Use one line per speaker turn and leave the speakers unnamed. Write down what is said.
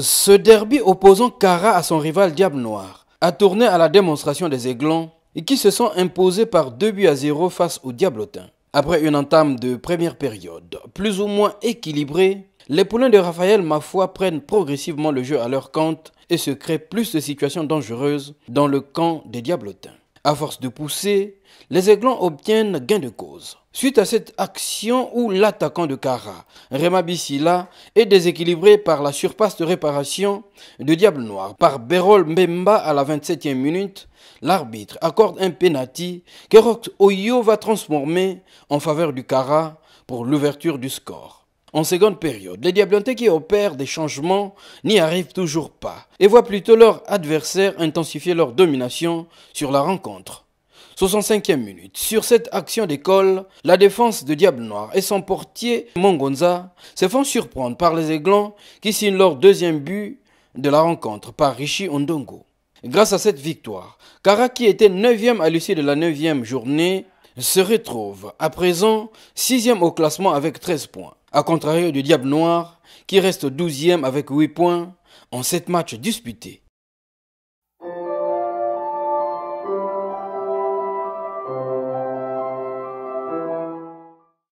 Ce derby opposant Cara à son rival Diable Noir a tourné à la démonstration des Aiglons qui se sont imposés par 2 buts à 0 face aux Diablotins. Après une entame de première période plus ou moins équilibrée, les poulains de Raphaël foi prennent progressivement le jeu à leur compte et se créent plus de situations dangereuses dans le camp des Diablotins. À force de pousser, les aiglons obtiennent gain de cause. Suite à cette action où l'attaquant de Kara, Remabisila, est déséquilibré par la surpasse de réparation de Diable Noir par Bérol Mbemba à la 27e minute, l'arbitre accorde un penalty que Rox Oyo va transformer en faveur du Kara pour l'ouverture du score. En seconde période, les Diablantes qui opèrent des changements n'y arrivent toujours pas et voient plutôt leurs adversaires intensifier leur domination sur la rencontre. 65e minute. Sur cette action d'école, la défense de Diable Noir et son portier Mongonza se font surprendre par les Aiglons qui signent leur deuxième but de la rencontre par Richie Ondongo. Grâce à cette victoire, Kara était 9e à l'issue de la 9e journée se retrouve à présent 6e au classement avec 13 points. A contrario du Diable Noir, qui reste 12e avec 8 points en 7 matchs disputés.